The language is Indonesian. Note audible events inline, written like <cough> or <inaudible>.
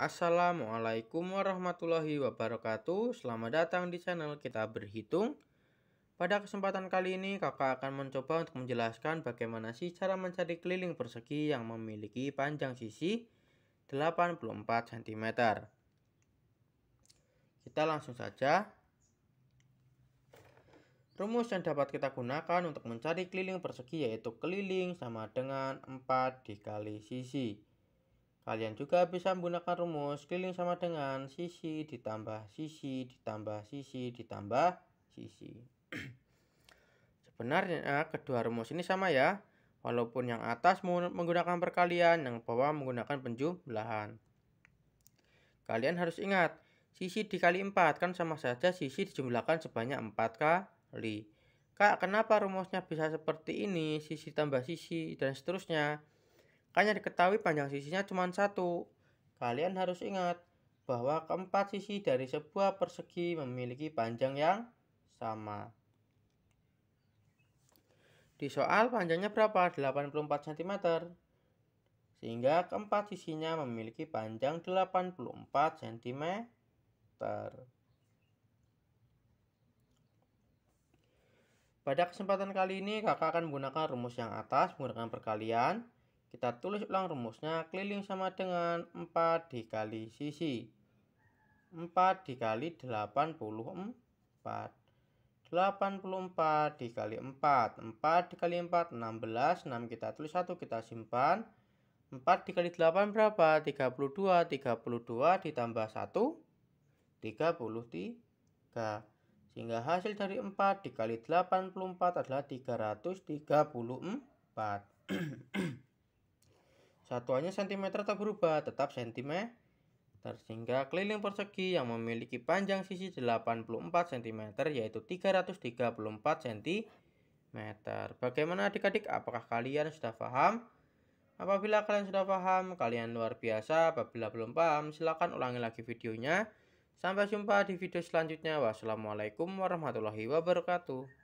Assalamualaikum warahmatullahi wabarakatuh Selamat datang di channel kita berhitung Pada kesempatan kali ini kakak akan mencoba untuk menjelaskan bagaimana sih cara mencari keliling persegi yang memiliki panjang sisi 84 cm Kita langsung saja Rumus yang dapat kita gunakan untuk mencari keliling persegi yaitu keliling sama dengan 4 dikali sisi. Kalian juga bisa menggunakan rumus keliling sama dengan sisi ditambah sisi ditambah sisi ditambah sisi. <clears throat> Sebenarnya kedua rumus ini sama ya, walaupun yang atas menggunakan perkalian, yang bawah menggunakan penjumlahan. Kalian harus ingat, sisi dikali 4 kan sama saja sisi dijumlahkan sebanyak 4 kali. Kak, kenapa rumusnya bisa seperti ini, sisi tambah sisi, dan seterusnya? Kan diketahui panjang sisinya cuma satu. Kalian harus ingat bahwa keempat sisi dari sebuah persegi memiliki panjang yang sama. Di soal panjangnya berapa? 84 cm. Sehingga keempat sisinya memiliki panjang 84 cm. Pada kesempatan kali ini kakak akan menggunakan rumus yang atas menggunakan perkalian kita tulis ulang rumusnya keliling sama dengan 4 dikali sisi. 4 dikali 84. 84 dikali 4. 4 dikali 4 16. 6 kita tulis 1 kita simpan. 4 dikali 8 berapa? 32. 32 ditambah 1 33 sehingga hasil dari 4 dikali 84 adalah 334. <clears throat> Satuannya sentimeter tak berubah, tetap sentimeter sehingga keliling persegi yang memiliki panjang sisi 84 cm yaitu 334 cm. Bagaimana adik-adik? Apakah kalian sudah paham? Apabila kalian sudah paham, kalian luar biasa. Apabila belum paham, silakan ulangi lagi videonya. Sampai jumpa di video selanjutnya. Wassalamualaikum warahmatullahi wabarakatuh.